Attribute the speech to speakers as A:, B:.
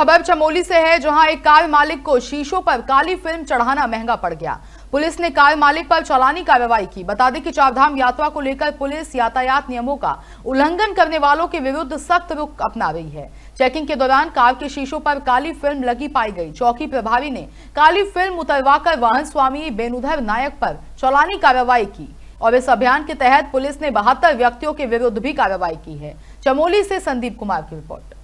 A: खबर चमोली से है जहां एक कार मालिक को शीशों पर काली फिल्म चढ़ाना महंगा पड़ गया पुलिस ने कार मालिक पर चलानी कार्रवाई की बता दें कि चारधाम यात्रा को लेकर पुलिस यातायात नियमों का उल्लंघन करने वालों के विरुद्ध सख्त रुख अपना रही है चेकिंग के दौरान कार के शीशों पर काली फिल्म लगी पाई गई चौकी प्रभारी ने काली फिल्म उतरवाकर वाहन स्वामी बेनुधर नायक पर चलानी कार्रवाई की और इस अभियान के तहत पुलिस ने बहत्तर व्यक्तियों के विरुद्ध भी कार्रवाई की है चमोली से संदीप कुमार की रिपोर्ट